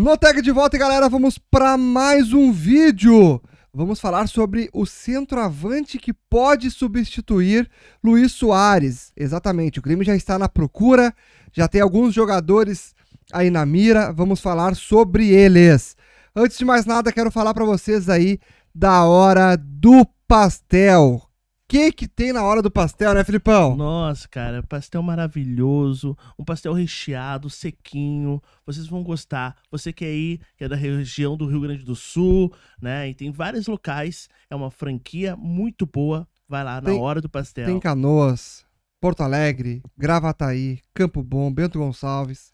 No Tag de volta, galera, vamos para mais um vídeo. Vamos falar sobre o centroavante que pode substituir Luiz Soares. Exatamente, o Grêmio já está na procura, já tem alguns jogadores aí na mira, vamos falar sobre eles. Antes de mais nada, quero falar para vocês aí da hora do pastel que que tem na hora do pastel, né, Filipão? Nossa, cara, pastel maravilhoso, um pastel recheado, sequinho, vocês vão gostar. Você que é que é da região do Rio Grande do Sul, né, e tem vários locais, é uma franquia muito boa, vai lá na tem, hora do pastel. Tem Canoas, Porto Alegre, Gravataí, Campo Bom, Bento Gonçalves...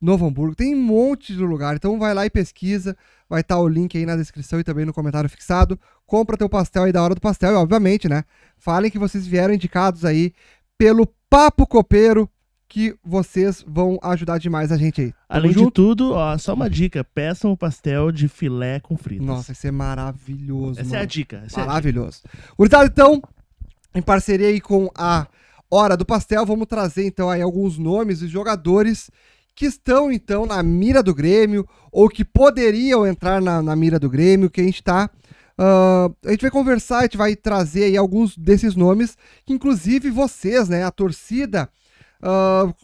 Novo Hamburgo, tem um monte de lugar. Então vai lá e pesquisa. Vai estar tá o link aí na descrição e também no comentário fixado. Compra teu pastel aí da hora do pastel. E obviamente, né? Falem que vocês vieram indicados aí pelo Papo Copeiro, que vocês vão ajudar demais a gente aí. Tamo Além junto? de tudo, ó, só uma dica: peçam o pastel de filé com fritas. Nossa, isso é maravilhoso. Essa é mano. é a dica. maravilhoso. É então, em parceria aí com a Hora do Pastel, vamos trazer então aí alguns nomes de jogadores que estão então na mira do Grêmio ou que poderiam entrar na, na mira do Grêmio, que a gente está Uh, ah, a gente vai conversar, a gente vai trazer aí alguns desses nomes, que inclusive vocês, né, a torcida,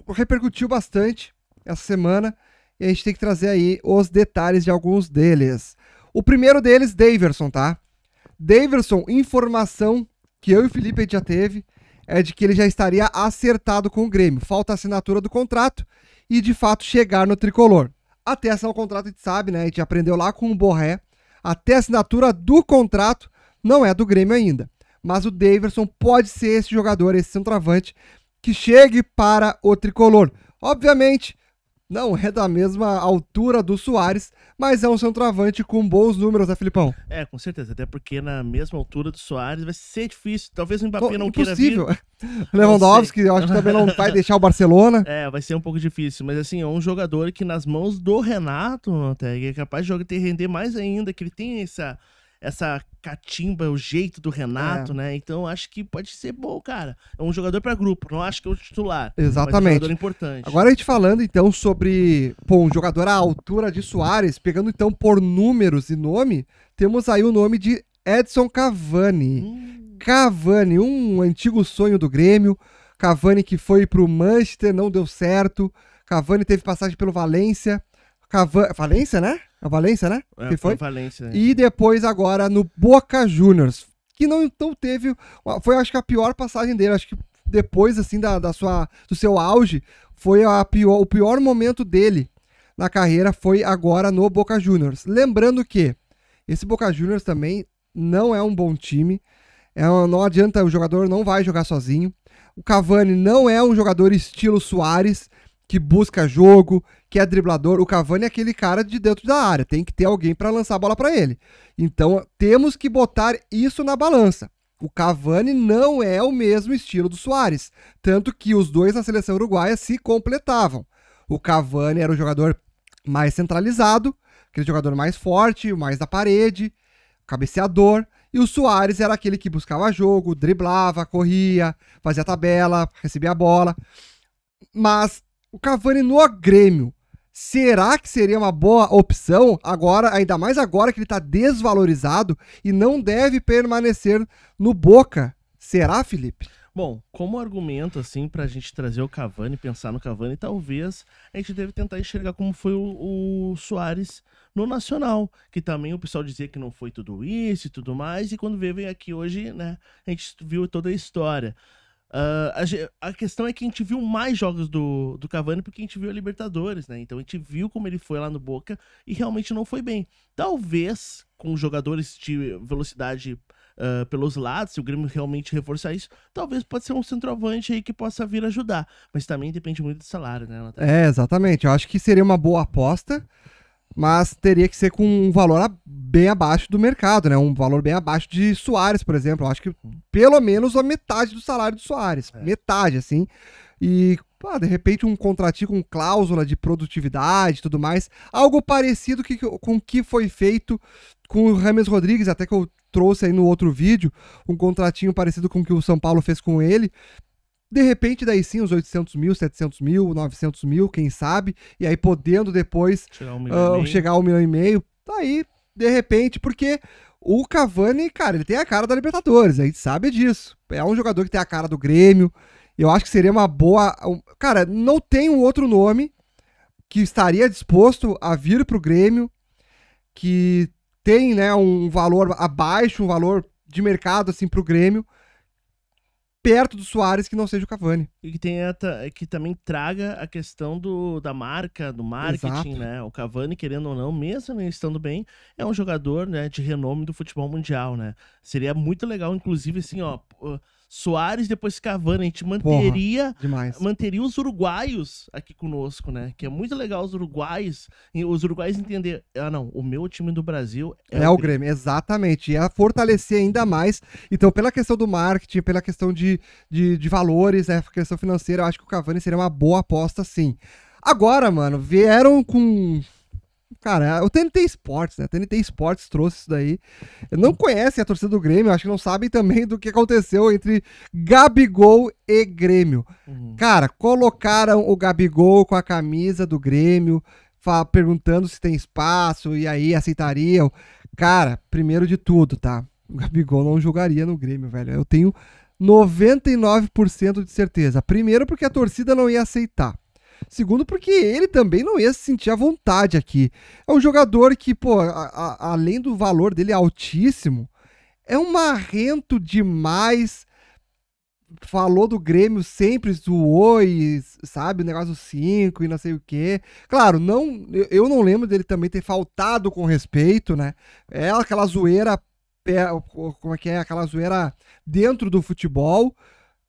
uh, repercutiu bastante essa semana, e a gente tem que trazer aí os detalhes de alguns deles. O primeiro deles, Daverson, tá? Daverson, informação que eu e o Felipe já teve, é de que ele já estaria acertado com o Grêmio. Falta assinatura do contrato, e de fato chegar no tricolor. Até assinar o contrato, a gente sabe, né? A gente aprendeu lá com o Borré. Até a assinatura do contrato não é do Grêmio ainda. Mas o Daverson pode ser esse jogador, esse centroavante, que chegue para o tricolor. Obviamente, não é da mesma altura do Soares, mas é um centroavante com bons números, né, Filipão? É, com certeza. Até porque na mesma altura do Soares vai ser difícil. Talvez o Mbappé oh, não impossível. queira vir. Lewandowski, eu acho que também não vai deixar o Barcelona. É, vai ser um pouco difícil. Mas assim, é um jogador que nas mãos do Renato, até, é capaz de jogar ter render mais ainda, que ele tem essa, essa catimba, é o jeito do Renato, é. né? Então acho que pode ser bom, cara. É um jogador para grupo, não acho que é o titular. Exatamente. É um jogador importante. Agora a gente falando então sobre pô, um jogador à altura de Soares, pegando então por números e nome, temos aí o nome de Edson Cavani. Hum. Cavani, um antigo sonho do Grêmio. Cavani que foi pro Manchester, não deu certo. Cavani teve passagem pelo Valência. Cavani... Valência, né? a Valência, né? É, que foi? Valência. É. E depois agora no Boca Juniors, que não então teve, foi acho que a pior passagem dele, acho que depois assim da, da sua do seu auge, foi a pior, o pior momento dele na carreira foi agora no Boca Juniors. Lembrando que esse Boca Juniors também não é um bom time. É não adianta, o jogador não vai jogar sozinho. O Cavani não é um jogador estilo Soares, que busca jogo, que é driblador. O Cavani é aquele cara de dentro da área, tem que ter alguém para lançar a bola para ele. Então, temos que botar isso na balança. O Cavani não é o mesmo estilo do Soares, tanto que os dois na seleção uruguaia se completavam. O Cavani era o jogador mais centralizado, aquele jogador mais forte, mais da parede, cabeceador, e o Soares era aquele que buscava jogo, driblava, corria, fazia tabela, recebia a bola. Mas o Cavani no Grêmio. Será que seria uma boa opção agora, ainda mais agora que ele está desvalorizado e não deve permanecer no Boca? Será, Felipe? Bom, como argumento, assim, a gente trazer o Cavani, pensar no Cavani, talvez a gente deve tentar enxergar como foi o, o Soares no Nacional, que também o pessoal dizia que não foi tudo isso e tudo mais, e quando veio aqui hoje, né, a gente viu toda a história. Uh, a, a, questão é que a gente viu mais jogos do, do Cavani porque a gente viu a Libertadores, né? Então a gente viu como ele foi lá no Boca e realmente não foi bem. Talvez com jogadores de velocidade uh, pelos lados, se o Grêmio realmente reforçar isso, talvez pode ser um centroavante aí que possa vir ajudar. Mas também depende muito do salário, né? É, exatamente. Eu acho que seria uma boa aposta mas teria que ser com um valor bem abaixo do mercado, né? Um valor bem abaixo de Soares, por exemplo. Eu acho que pelo menos a metade do salário do Soares. É. Metade, assim. E, pá, de repente, um contratinho com cláusula de produtividade e tudo mais. Algo parecido que, com o que foi feito com o Rames Rodrigues, até que eu trouxe aí no outro vídeo um contratinho parecido com o que o São Paulo fez com ele, de repente, daí sim, os 800 mil, 700 mil, 900 mil, quem sabe, e aí podendo depois ah, chegar ao um milhão, uh, chegar um milhão e meio, tá aí, de repente, porque o Cavani, cara, ele tem a cara da Libertadores, a gente sabe disso. É um jogador que tem a cara do Grêmio. Eu acho que seria uma boa. Cara, não tem um outro nome que estaria disposto a vir pro Grêmio, que tem né, um valor abaixo, um valor de mercado assim pro Grêmio, perto do Soares que não seja o Cavani. E que tem que também traga a questão do, da marca, do marketing, Exato. né? O Cavani, querendo ou não, mesmo estando bem, é um jogador né, de renome do futebol mundial, né? Seria muito legal, inclusive, assim, ó. Uh, Soares, depois Cavani, a gente manteria Porra, manteria os uruguaios aqui conosco, né? Que é muito legal os uruguaios, os uruguaios entender, ah não, o meu time do Brasil é, é o, Grêmio. Grêmio. exatamente, é a fortalecer ainda mais. Então, pela questão do marketing, pela questão de, de, de valores, né, questão financeira, eu acho que o Cavani seria uma boa aposta, sim. Agora, mano, vieram com Cara, o TNT Esportes, né? O TNT Esportes trouxe isso daí. Não conhecem a torcida do Grêmio, acho que não sabem também do que aconteceu entre Gabigol e Grêmio. Uhum. Cara, colocaram o Gabigol com a camisa do Grêmio, perguntando se tem espaço e aí aceitariam. Cara, primeiro de tudo, tá? O Gabigol não jogaria no Grêmio, velho. Eu tenho 99% de certeza. Primeiro porque a torcida não ia aceitar. Segundo, porque ele também não ia se sentir à vontade aqui. É um jogador que, pô, a, a, além do valor dele altíssimo, é um marrento demais. Falou do Grêmio sempre, zoou e, sabe, o negócio 5 e não sei o quê. Claro, não, eu, eu não lembro dele também ter faltado com respeito, né? É aquela zoeira como é que é aquela zoeira dentro do futebol.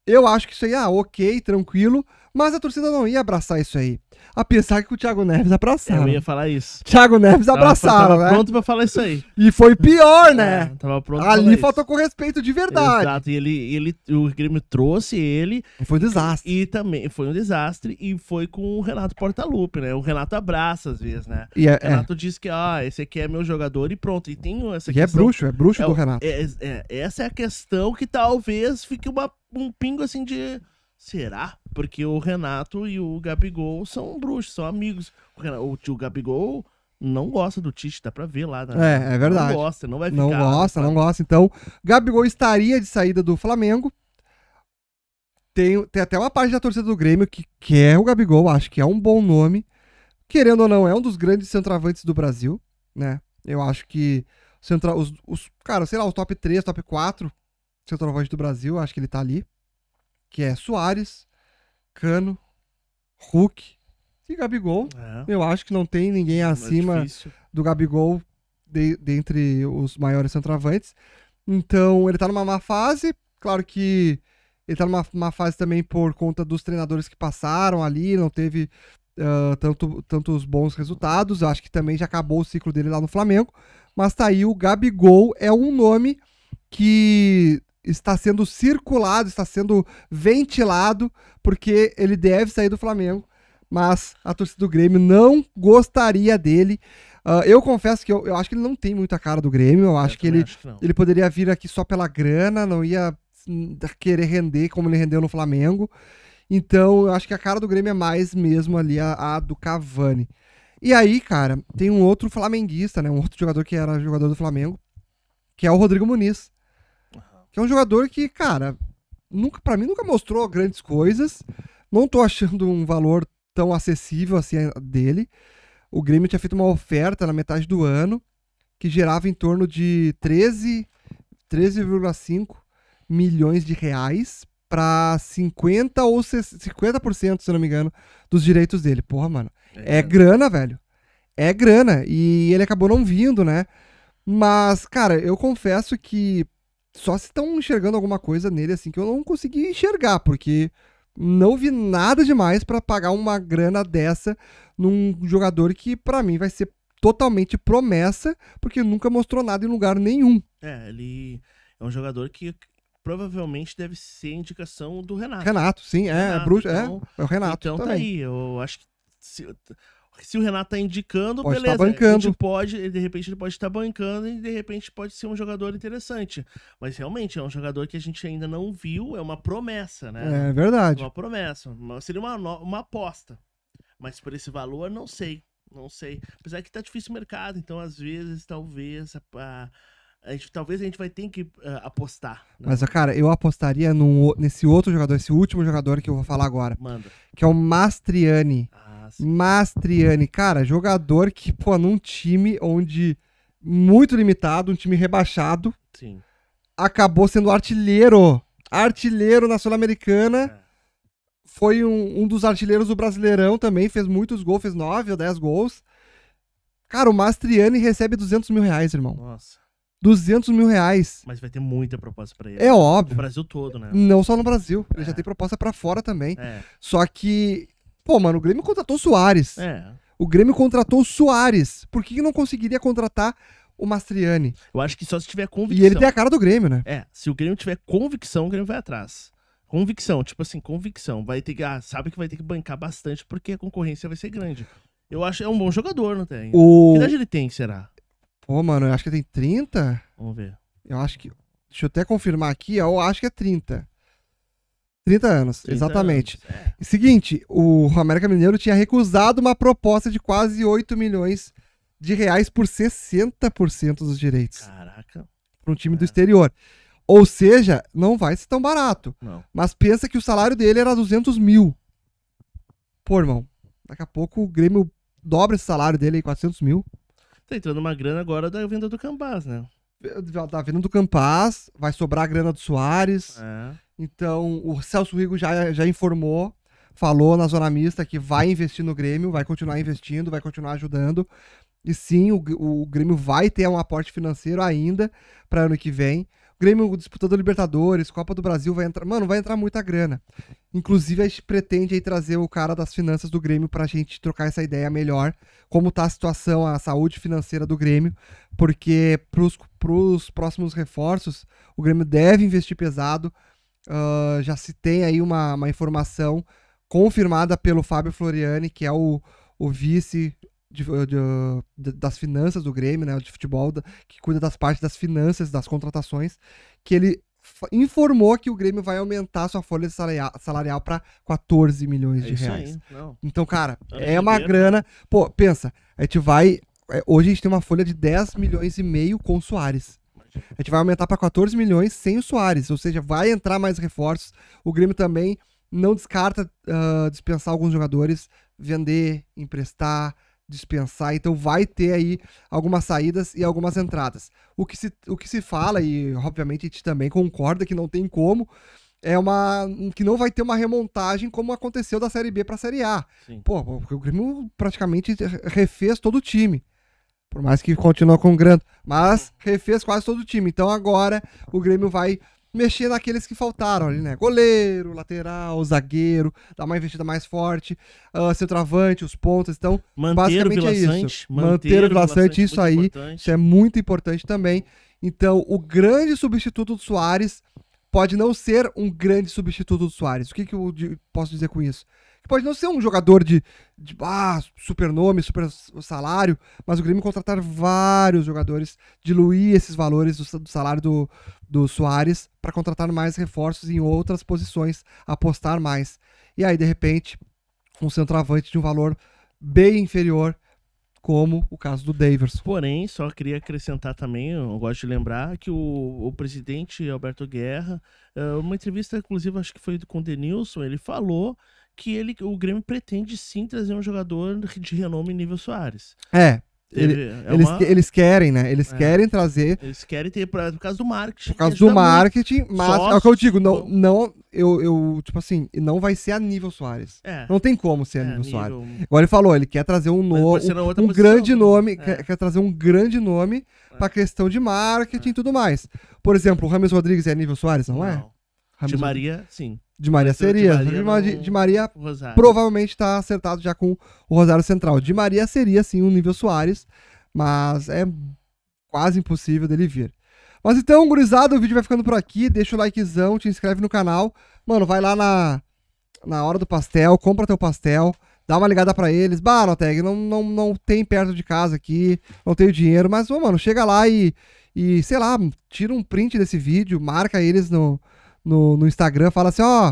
Eu acho que isso aí, ah, ok, tranquilo, mas a torcida não ia abraçar isso aí. Apesar que o Thiago Neves abraçava. Eu ia falar isso. Thiago Neves abraçava, né? pronto pra falar isso aí. E foi pior, né? É, tava pronto Ali faltou isso. com respeito de verdade. Exato. E ele, ele, o Grêmio trouxe ele. E foi um desastre. E, e também foi um desastre. E foi com o Renato Portaluppi, né? O Renato abraça às vezes, né? E é, o Renato é. diz que, ah, esse aqui é meu jogador e pronto. E tem essa e é bruxo, é bruxo é, do Renato. É, é, essa é a questão que talvez fique uma, um pingo assim de. Será? Porque o Renato e o Gabigol são bruxos, são amigos. O, Renato, o tio Gabigol não gosta do Tite, dá pra ver lá. É, é verdade. Não gosta, não vai ficar. Não gosta, não gosta. Então, Gabigol estaria de saída do Flamengo. Tem, tem até uma parte da torcida do Grêmio que quer é o Gabigol, acho que é um bom nome. Querendo ou não, é um dos grandes centroavantes do Brasil, né? Eu acho que centra, os, os, cara, sei lá, os top 3, top 4 centroavantes do Brasil, acho que ele tá ali. Que é Soares, Cano, Hulk e Gabigol. É. Eu acho que não tem ninguém é acima é do Gabigol de, dentre os maiores centroavantes. Então, ele tá numa má fase. Claro que ele tá numa má fase também por conta dos treinadores que passaram ali, não teve uh, tanto, tantos bons resultados. Eu acho que também já acabou o ciclo dele lá no Flamengo. Mas tá aí, o Gabigol é um nome que está sendo circulado, está sendo ventilado, porque ele deve sair do Flamengo, mas a torcida do Grêmio não gostaria dele. Uh, eu confesso que eu, eu, acho que ele não tem muita cara do Grêmio, eu acho eu que, ele, acho que ele poderia vir aqui só pela grana, não ia hum, querer render como ele rendeu no Flamengo. Então, eu acho que a cara do Grêmio é mais mesmo ali a, a do Cavani. E aí, cara, tem um outro flamenguista, né? Um outro jogador que era jogador do Flamengo, que é o Rodrigo Muniz. Que é um jogador que, cara, nunca para mim nunca mostrou grandes coisas. Não tô achando um valor tão acessível assim dele. O Grêmio tinha feito uma oferta na metade do ano que gerava em torno de 13 13,5 milhões de reais para 50 ou 50%, se não me engano, dos direitos dele. Porra, mano. É, é grana, velho. É grana e ele acabou não vindo, né? Mas, cara, eu confesso que só se estão enxergando alguma coisa nele assim que eu não consegui enxergar, porque não vi nada demais para pagar uma grana dessa num jogador que para mim vai ser totalmente promessa, porque nunca mostrou nada em lugar nenhum. É, ele é um jogador que provavelmente deve ser indicação do Renato. Renato, sim, é, Renato, é, Bruxo, então, é, é o Renato Então tá também. tá aí, eu acho que se, se o Renato tá indicando, pode tá beleza. Tá bancando. pode, de repente ele pode estar tá bancando e de repente pode ser um jogador interessante. Mas realmente é um jogador que a gente ainda não viu, é uma promessa, né? É verdade. Uma promessa. Seria uma, uma aposta. Mas por esse valor, não sei. Não sei. Apesar que tá difícil o mercado, então às vezes, talvez. A, a, a gente, talvez a gente vai ter que uh, apostar. Né? Mas, cara, eu apostaria nesse outro jogador, esse último jogador que eu vou falar agora. Manda. Que é o Mastriani. Ah Mastriani, cara, jogador que, pô, num time onde muito limitado, um time rebaixado, Sim. acabou sendo artilheiro. Artilheiro na Sul-Americana. É. Foi um, um, dos artilheiros do Brasileirão também, fez muitos gols, fez nove ou dez gols. Cara, o Mastriani recebe 200 mil reais, irmão. Nossa. 200 mil reais. Mas vai ter muita proposta para ele. É óbvio. No Brasil todo, né? Não só no Brasil. É. Ele já é. tem proposta para fora também. É. Só que Pô, mano, o Grêmio contratou Soares. É. O Grêmio contratou Soares. Por que não conseguiria contratar o Mastriani? Eu acho que só se tiver convicção. E ele tem a cara do Grêmio, né? É, se o Grêmio tiver convicção, o Grêmio vai atrás. Convicção, tipo assim, convicção. Vai ter que. Ah, sabe que vai ter que bancar bastante porque a concorrência vai ser grande. Eu acho que é um bom jogador, não tem? O... Que idade ele tem, será? Pô, mano, eu acho que tem 30. Vamos ver. Eu acho que. Deixa eu até confirmar aqui, eu acho que é 30. 30 anos, 30 exatamente. Anos, é. Seguinte, o América Mineiro tinha recusado uma proposta de quase 8 milhões de reais por 60% dos direitos. Caraca. Para um time do é. exterior. Ou seja, não vai ser tão barato. Não. Mas pensa que o salário dele era 200 mil. Pô, irmão, daqui a pouco o Grêmio dobra esse salário dele aí, 400 mil. Tá entrando uma grana agora da venda do Campaz, né? Da venda do Campaz, vai sobrar a grana do Soares. É. Então, o Celso Rigo já, já informou, falou na zona mista que vai investir no Grêmio, vai continuar investindo, vai continuar ajudando. E sim, o, o Grêmio vai ter um aporte financeiro ainda para ano que vem. O Grêmio disputando Libertadores, Copa do Brasil vai entrar. Mano, vai entrar muita grana. Inclusive, a gente pretende aí trazer o cara das finanças do Grêmio a gente trocar essa ideia melhor. Como tá a situação, a saúde financeira do Grêmio. Porque para os próximos reforços, o Grêmio deve investir pesado. Uh, já se tem aí uma, uma, informação confirmada pelo Fábio Floriani, que é o, o vice de, de, de, das finanças do Grêmio, né, de futebol, da, que cuida das partes das finanças, das contratações, que ele informou que o Grêmio vai aumentar sua folha salarial, salarial para 14 milhões é de reais. Então, cara, é, é uma dinheiro. Né? grana. Pô, pensa, a gente vai. É, hoje a gente tem uma folha de 10 milhões e meio com o Soares. A gente vai aumentar para 14 milhões sem o Soares, ou seja, vai entrar mais reforços. O Grêmio também não descarta uh, dispensar alguns jogadores, vender, emprestar, dispensar. Então vai ter aí algumas saídas e algumas entradas. O que se, o que se fala, e obviamente a gente também concorda que não tem como, é uma. que não vai ter uma remontagem como aconteceu da Série B para a Série A. Sim. Pô, o Grêmio praticamente refez todo o time. Por mais que continue com o Grando. Mas refez quase todo o time. Então agora o Grêmio vai mexer naqueles que faltaram ali, né? Goleiro, lateral, zagueiro, dar uma investida mais forte, uh, centroavante, os pontos. Então, manter basicamente é isso. Manter, o Vila é isso aí. Importante. Isso é muito importante também. Então, o grande substituto do Soares pode não ser um grande substituto do Soares. O que, que eu posso dizer com isso? Pode não ser um jogador de, de ah, super nome, super salário, mas o Grêmio contratar vários jogadores, diluir esses valores do, do salário do, do Soares para contratar mais reforços em outras posições, apostar mais. E aí, de repente, um centroavante de um valor bem inferior como o caso do Daverson. Porém, só queria acrescentar também, eu gosto de lembrar que o, o presidente Alberto Guerra, eh, uma entrevista inclusive acho que foi com o Denilson, ele falou que ele, o Grêmio pretende sim trazer um jogador de renome nível Soares. É. Ele, é eles, uma... eles querem, né? Eles é. querem trazer. Eles querem ter por, causa do marketing. Por causa do né? marketing, muito. mas é o que eu digo, não, não eu, eu, tipo assim, não vai ser a nível Soares. É. Não tem como ser a é, nível, nível Soares. Agora ele falou, ele quer trazer um nome, um, um grande nome, é. quer, quer, trazer um grande nome é. pra questão de marketing é. e tudo mais. Por exemplo, o Rames Rodrigues é nível Soares, não, não. é? De Maria, sim. De Maria seria. De Maria, de de Maria provavelmente está acertado já com o Rosário Central. De Maria seria, sim, o um nível Soares, mas é quase impossível dele vir. Mas então, gurizada, o vídeo vai ficando por aqui. Deixa o likezão, te inscreve no canal. Mano, vai lá na, na hora do pastel, compra teu pastel, dá uma ligada para eles. Bah, Noteg, não, não, não tem perto de casa aqui, não tenho dinheiro. Mas, ô, mano, chega lá e, e, sei lá, tira um print desse vídeo, marca eles no, no, no Instagram, fala assim, ó,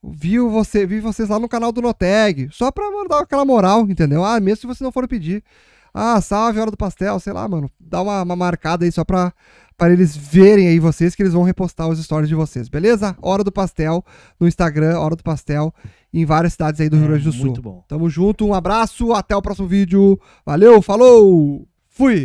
oh, viu você, vi vocês lá no canal do Noteg, só pra dar aquela moral, entendeu? Ah, mesmo se você não for pedir. Ah, salve, hora do pastel, sei lá, mano. Dá uma, uma marcada aí só pra, para eles verem aí vocês, que eles vão repostar os stories de vocês, beleza? Hora do Pastel no Instagram, Hora do Pastel, em várias cidades aí do é, Rio Grande do Sul. Muito bom. Tamo junto, um abraço, até o próximo vídeo. Valeu, falou, fui!